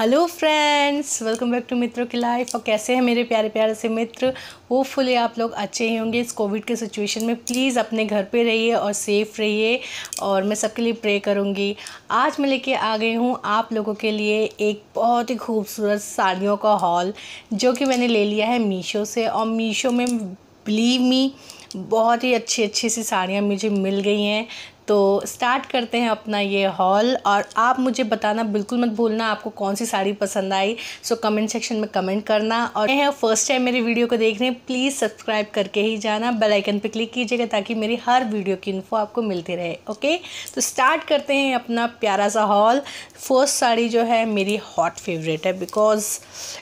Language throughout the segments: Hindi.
hello friends welcome back to मित्रों की लाइफ और कैसे हैं मेरे प्यारे प्यारे से मित्र होपफुली आप लोग अच्छे ही होंगे इस कोविड के सिचुएशन में प्लीज़ अपने घर पे रहिए और सेफ रहिए और मैं सबके लिए प्रे करूँगी आज मैं लेके आ गई हूँ आप लोगों के लिए एक बहुत ही खूबसूरत साड़ियों का हॉल जो कि मैंने ले लिया है मीशो से और मीशो में बिलीव मी बहुत ही अच्छी अच्छी सी साड़ियाँ मुझे मिल गई हैं तो स्टार्ट करते हैं अपना ये हॉल और आप मुझे बताना बिल्कुल मत भूलना आपको कौन सी साड़ी पसंद आई सो कमेंट सेक्शन में कमेंट करना और यह फर्स्ट टाइम मेरी वीडियो को देख रहे हैं प्लीज़ सब्सक्राइब करके ही जाना बेल आइकन पे क्लिक कीजिएगा ताकि मेरी हर वीडियो की इन्फो आपको मिलती रहे ओके तो स्टार्ट करते हैं अपना प्यारा सा हॉल फर्स्ट साड़ी जो है मेरी हॉट फेवरेट है बिकॉज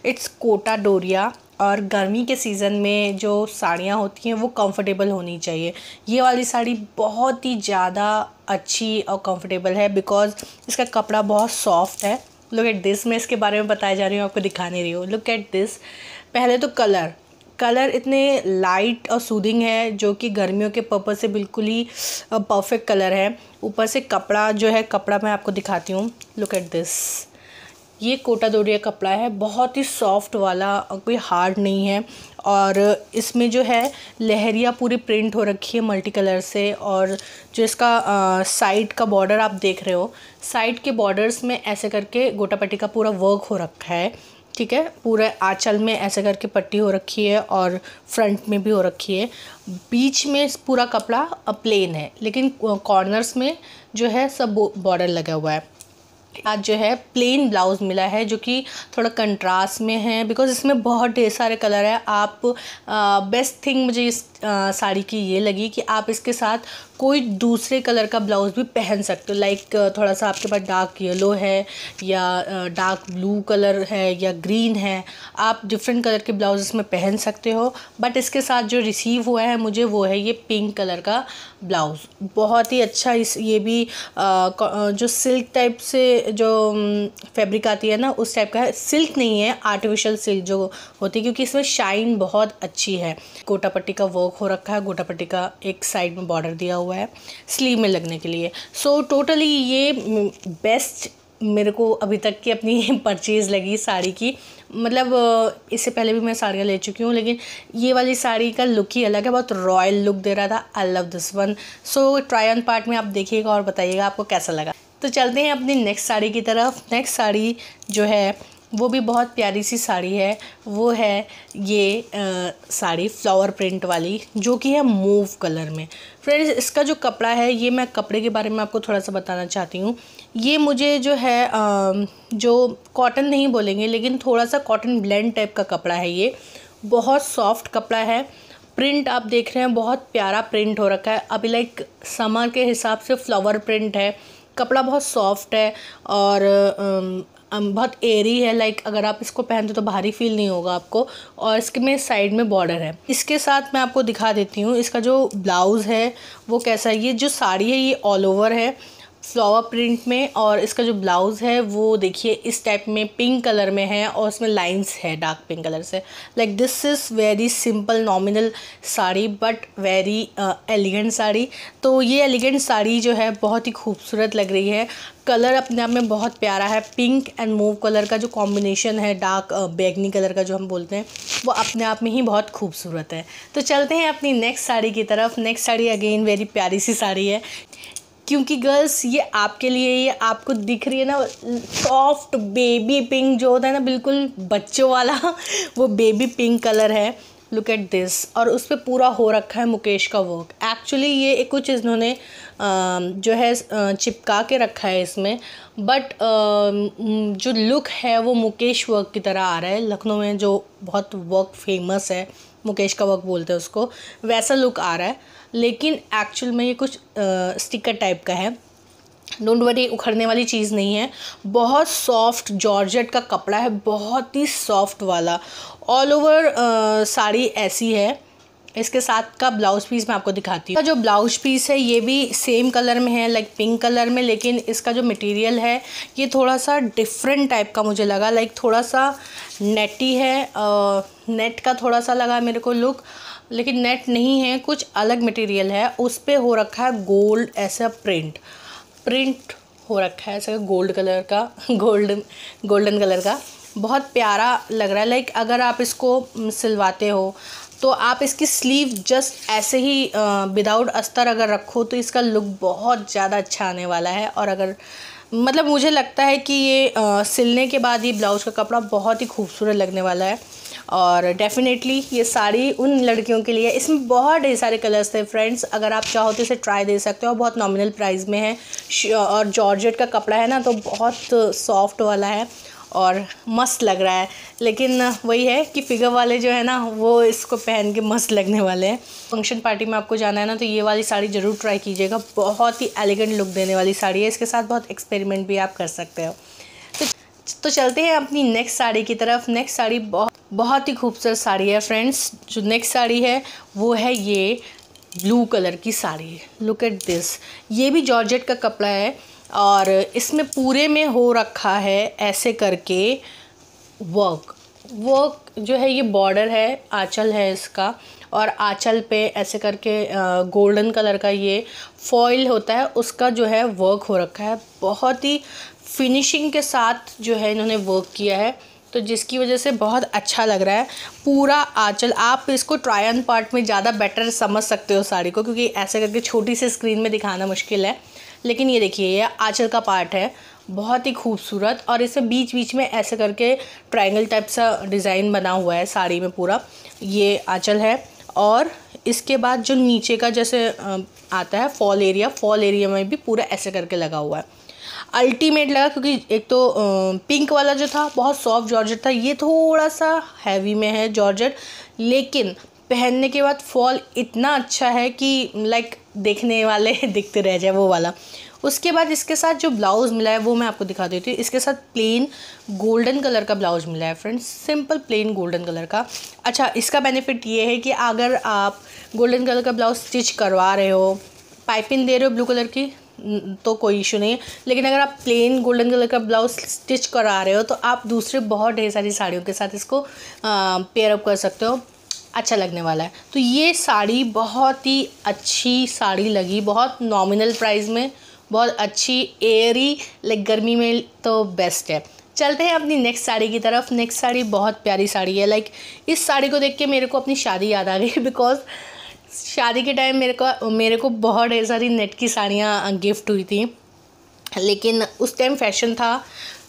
इट्स कोटा डोरिया और गर्मी के सीज़न में जो साड़ियाँ होती हैं वो कंफर्टेबल होनी चाहिए ये वाली साड़ी बहुत ही ज़्यादा अच्छी और कंफर्टेबल है बिकॉज़ इसका कपड़ा बहुत सॉफ्ट है लुक एट दिस मैं इसके बारे में बताया जा रही हूँ आपको दिखाने रही हूँ लुक एट दिस पहले तो कलर कलर इतने लाइट और सूदिंग है जो कि गर्मियों के पर्पज से बिल्कुल ही परफेक्ट कलर है ऊपर से कपड़ा जो है कपड़ा मैं आपको दिखाती हूँ लुक एट दिस ये कोटा दोरिया कपड़ा है बहुत ही सॉफ्ट वाला कोई हार्ड नहीं है और इसमें जो है लहरिया पूरी प्रिंट हो रखी है मल्टी कलर से और जो इसका साइड का बॉर्डर आप देख रहे हो साइड के बॉर्डर्स में ऐसे करके गोटापट्टी का पूरा वर्क हो रखा है ठीक है पूरे आँचल में ऐसे करके पट्टी हो रखी है और फ्रंट में भी हो रखी है बीच में पूरा कपड़ा प्लेन है लेकिन कॉर्नर्स में जो है सब बॉर्डर लगा हुआ है आज जो है प्लेन ब्लाउज़ मिला है जो कि थोड़ा कंट्रास्ट में है बिकॉज इसमें बहुत ढेर सारे कलर है आप बेस्ट थिंग मुझे इस साड़ी की ये लगी कि आप इसके साथ कोई दूसरे कलर का ब्लाउज़ भी पहन सकते हो लाइक थोड़ा सा आपके पास डार्क येलो है या डार्क ब्लू कलर है या ग्रीन है आप डिफरेंट कलर के ब्लाउज इसमें पहन सकते हो बट इसके साथ जो रिसीव हुआ है मुझे वो है ये पिंक कलर का ब्लाउज़ बहुत ही अच्छा इस ये भी आ, जो सिल्क टाइप से जो फैब्रिक आती है ना उस टाइप का है सिल्क नहीं है आर्टिफिशियल सिल्क जो होती है क्योंकि इसमें शाइन बहुत अच्छी है गोटा पट्टी का वर्क हो रखा है गोटा पट्टी का एक साइड में बॉर्डर दिया हुआ है स्लीव में लगने के लिए सो so, टोटली ये बेस्ट मेरे को अभी तक की अपनी परचेज़ लगी साड़ी की मतलब इससे पहले भी मैं साड़ियाँ ले चुकी हूँ लेकिन ये वाली साड़ी का लुक ही अलग है बहुत रॉयल लुक दे रहा था I love this one so try on part में आप देखिएगा और बताइएगा आपको कैसा लगा तो चलते हैं अपनी नेक्स्ट साड़ी की तरफ नेक्स्ट साड़ी जो है वो भी बहुत प्यारी सी साड़ी है वो है ये आ, साड़ी फ्लावर प्रिंट वाली जो कि है मूव कलर में फ्रेंड्स इसका जो कपड़ा है ये मैं कपड़े के बारे में आपको थोड़ा सा बताना चाहती हूँ ये मुझे जो है आ, जो कॉटन नहीं बोलेंगे लेकिन थोड़ा सा कॉटन ब्लेंड टाइप का कपड़ा है ये बहुत सॉफ्ट कपड़ा है प्रिंट आप देख रहे हैं बहुत प्यारा प्रिंट हो रखा है अभी लाइक समर के हिसाब से फ्लावर प्रिंट है कपड़ा बहुत सॉफ्ट है और बहुत एरी है लाइक अगर आप इसको पहनते तो भारी फील नहीं होगा आपको और इसके में साइड में बॉर्डर है इसके साथ मैं आपको दिखा देती हूँ इसका जो ब्लाउज़ है वो कैसा है ये जो साड़ी है ये ऑल ओवर है फ्लावर प्रिंट में और इसका जो ब्लाउज़ है वो देखिए इस टाइप में पिंक कलर में है और उसमें लाइंस है डार्क पिंक कलर से like this is very simple nominal sari but very elegant sari तो ये एलिगेंट साड़ी जो है बहुत ही खूबसूरत लग रही है कलर अपने आप में बहुत प्यारा है पिंक एंड मूव कलर का जो कॉम्बिनेशन है डार्क बैगनी कलर का जो हम बोलते हैं वो अपने आप में ही बहुत खूबसूरत है तो चलते हैं अपनी नेक्स्ट साड़ी की तरफ नेक्स्ट साड़ी अगेन वेरी प्यारी सी साड़ी है क्योंकि गर्ल्स ये आपके लिए ये आपको दिख रही है ना सॉफ्ट बेबी पिंक जो होता है ना बिल्कुल बच्चों वाला वो बेबी पिंक कलर है लुक एट दिस और उस पर पूरा हो रखा है मुकेश का वर्क एक्चुअली ये एक कुछ इन्होंने जो है चिपका के रखा है इसमें बट जो लुक है वो मुकेश वर्क की तरह आ रहा है लखनऊ में जो बहुत वर्क फेमस है मुकेश का वर्क बोलते हैं उसको वैसा लुक आ रहा है लेकिन एक्चुअल में ये कुछ स्टिकर टाइप का है डोंट वरी उखड़ने वाली चीज़ नहीं है बहुत सॉफ्ट जॉर्जेट का कपड़ा है बहुत ही सॉफ्ट वाला ऑल ओवर साड़ी ऐसी है इसके साथ का ब्लाउज पीस मैं आपको दिखाती हूँ जो ब्लाउज पीस है ये भी सेम कलर में है लाइक पिंक कलर में लेकिन इसका जो मटेरियल है ये थोड़ा सा डिफरेंट टाइप का मुझे लगा लाइक थोड़ा सा नेटी है नेट का थोड़ा सा लगा मेरे को लुक लेकिन नेट नहीं है कुछ अलग मटेरियल है उस पर हो रखा है गोल्ड ऐसा प्रिंट प्रिंट हो रखा है ऐसा गोल्ड कलर का गोल्डन गोल्डन कलर का बहुत प्यारा लग रहा है लाइक अगर आप इसको सिलवाते हो तो आप इसकी स्लीव जस्ट ऐसे ही विदाउट अस्तर अगर रखो तो इसका लुक बहुत ज़्यादा अच्छा आने वाला है और अगर मतलब मुझे लगता है कि ये आ, सिलने के बाद ये ब्लाउज का कपड़ा बहुत ही खूबसूरत लगने वाला है और डेफ़िनेटली ये साड़ी उन लड़कियों के लिए इसमें बहुत ढेर सारे कलर्स थे फ्रेंड्स अगर आप चाहो तो इसे ट्राई दे सकते हो बहुत नॉमिनल प्राइस में है और जॉर्जेट का कपड़ा है ना तो बहुत सॉफ्ट वाला है और मस्त लग रहा है लेकिन वही है कि फिगर वाले जो है ना वो इसको पहन के मस्त लगने वाले हैं फंक्शन पार्टी में आपको जाना है ना तो ये वाली साड़ी ज़रूर ट्राई कीजिएगा बहुत ही एलिगेंट लुक देने वाली साड़ी है इसके साथ बहुत एक्सपेरिमेंट भी आप कर सकते हो तो, तो चलते हैं अपनी नेक्स्ट साड़ी की तरफ नेक्स्ट साड़ी बहुत बहुत ही खूबसूरत साड़ी है फ्रेंड्स जो नेक्स्ट साड़ी है वो है ये ब्लू कलर की साड़ी लुक एट दिस ये भी जॉर्जेट का कपड़ा है और इसमें पूरे में हो रखा है ऐसे करके वर्क वर्क जो है ये बॉर्डर है आँचल है इसका और आँचल पे ऐसे करके गोल्डन कलर का ये फॉइल होता है उसका जो है वर्क हो रखा है बहुत ही फिनिशिंग के साथ जो है इन्होंने वर्क किया है तो जिसकी वजह से बहुत अच्छा लग रहा है पूरा आँचल आप इसको ट्रायन पार्ट में ज़्यादा बेटर समझ सकते हो साड़ी को क्योंकि ऐसे करके छोटी सी स्क्रीन में दिखाना मुश्किल है लेकिन ये देखिए ये आँचल का पार्ट है बहुत ही खूबसूरत और इसमें बीच बीच में ऐसे करके ट्रायंगल टाइप सा डिज़ाइन बना हुआ है साड़ी में पूरा ये आँचल है और इसके बाद जो नीचे का जैसे आता है फॉल एरिया फॉल एरिया में भी पूरा ऐसे करके लगा हुआ है अल्टीमेट लगा क्योंकि एक तो पिंक वाला जो था बहुत सॉफ्ट जॉर्जेट था ये थोड़ा सा हैवी में है जॉर्जेट लेकिन पहनने के बाद फॉल इतना अच्छा है कि लाइक देखने वाले दिखते रह जाए वो वाला उसके बाद इसके साथ जो ब्लाउज़ मिला है वो मैं आपको दिखा देती हूँ इसके साथ प्लेन गोल्डन कलर का ब्लाउज़ मिला है friends simple plain golden colour का अच्छा इसका बेनिफिट ये है कि अगर आप गोल्डन कलर का ब्लाउज़ स्टिच करवा रहे हो पाइपिंग दे रहे हो ब्लू कलर की तो कोई इशू नहीं है लेकिन अगर आप प्लेन गोल्डन कलर का ब्लाउज स्टिच करा रहे हो तो आप दूसरे बहुत ढेर सारी साड़ियों के साथ इसको पेयरअप कर सकते हो अच्छा लगने वाला है तो ये साड़ी बहुत ही अच्छी साड़ी लगी बहुत नॉमिनल प्राइस में बहुत अच्छी एयरी लाइक गर्मी में तो बेस्ट है चलते हैं अपनी नेक्स्ट साड़ी की तरफ नेक्स्ट साड़ी बहुत प्यारी साड़ी है लाइक इस साड़ी को देख के मेरे को अपनी शादी याद आ गई बिकॉज शादी के टाइम मेरे को मेरे को बहुत ढेर सारी नेट की साड़ियाँ गिफ्ट हुई थी लेकिन उस टाइम फैशन था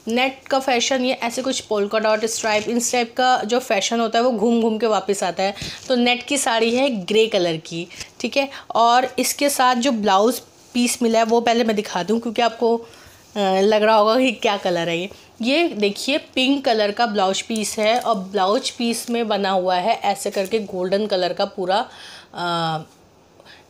नेट का फैशन ये ऐसे कुछ पोलका डॉट स्ट्राइप इस टाइप का जो फैशन होता है वो घूम घूम के वापस आता है तो नेट की साड़ी है ग्रे कलर की ठीक है और इसके साथ जो ब्लाउज़ पीस मिला है वो पहले मैं दिखा दूँ क्योंकि आपको लग रहा होगा कि क्या कलर है ये ये देखिए पिंक कलर का ब्लाउज पीस है और ब्लाउज पीस में बना हुआ है ऐसे करके गोल्डन कलर का पूरा आ,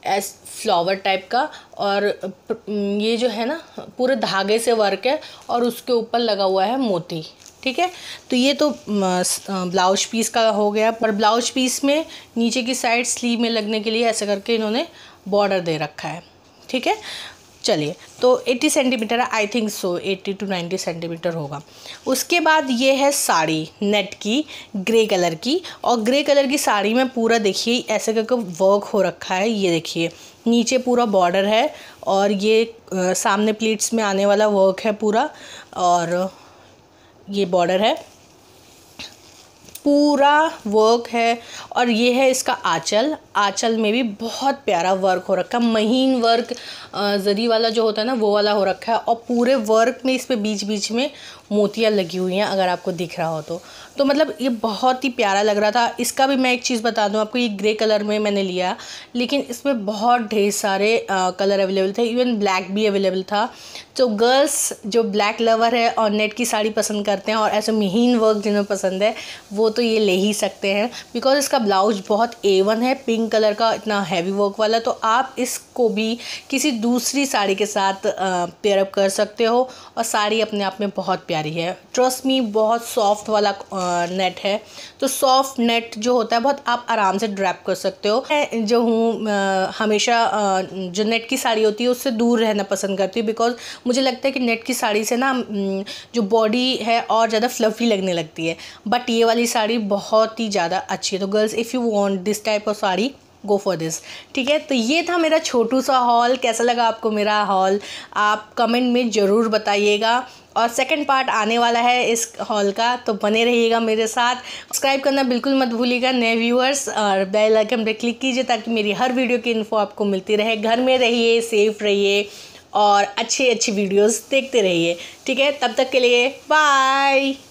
एस फ्लावर टाइप का और mm, ये जो है ना पूरे धागे से वर्क है और उसके ऊपर लगा हुआ है मोती ठीक है तो ये तो ब्लाउज mm, पीस का हो गया पर ब्लाउज पीस में नीचे की साइड स्लीव में लगने के लिए ऐसा करके इन्होंने बॉर्डर दे रखा है ठीक है चलिए तो 80 centimetre I think so 80 to 90 centimetre होगा उसके बाद ये है साड़ी नेट की ग्रे कलर की और ग्रे कलर की साड़ी में पूरा देखिए ऐसे करके वर्क हो रखा है ये देखिए नीचे पूरा बॉर्डर है और ये आ, सामने प्लेट्स में आने वाला वर्क है पूरा और ये बॉर्डर है पूरा वर्क है और ये है इसका आंचल आंचल में भी बहुत प्यारा वर्क हो रखा महीन वर्क जरी वाला जो होता है ना वो वाला हो रखा है और पूरे वर्क में इस पर बीच बीच में मोतियाँ लगी हुई हैं अगर आपको दिख रहा हो तो तो मतलब ये बहुत ही प्यारा लग रहा था इसका भी मैं एक चीज़ बता दूँ आपको ये ग्रे कलर में मैंने लिया लेकिन इसमें बहुत ढेर सारे आ, कलर अवेलेबल थे इवन ब्लैक भी अवेलेबल था तो गर्ल्स जो ब्लैक लवर है और नेट की साड़ी पसंद करते हैं और ऐसे महीन वर्क जिन्हें पसंद है वो तो ये ले ही सकते हैं बिकॉज इसका ब्लाउज बहुत ए है पिंक कलर का इतना हैवी वर्क वाला तो आप इसको भी किसी दूसरी साड़ी के साथ पेयरअप कर सकते हो और साड़ी अपने आप में बहुत प्यारी है ट्रस्ट मी बहुत सॉफ्ट वाला नेट है तो सॉफ्ट नेट जो होता है बहुत आप आराम से ड्रैप कर सकते हो मैं जो हूँ हमेशा जो नेट की साड़ी होती है उससे दूर रहना पसंद करती हूँ बिकॉज मुझे लगता है कि नेट की साड़ी से ना जो बॉडी है और ज़्यादा फ्लफी लगने लगती है बट ये वाली साड़ी बहुत ही ज़्यादा अच्छी है तो girls if you want this type of sari go for this ठीक है तो ये था मेरा छोटू सा हॉल कैसा लगा आपको मेरा हॉल आप कमेंट में ज़रूर बताइएगा और सेकंड पार्ट आने वाला है इस हॉल का तो बने रहिएगा मेरे साथ सब्सक्राइब करना बिल्कुल मत भूलिएगा नए व्यूअर्स और बेल आइकन पर क्लिक कीजिए ताकि मेरी हर वीडियो की इन्फो आपको मिलती रहे घर में रहिए सेफ रहिए और अच्छी अच्छी वीडियोस देखते रहिए ठीक है तब तक के लिए बाय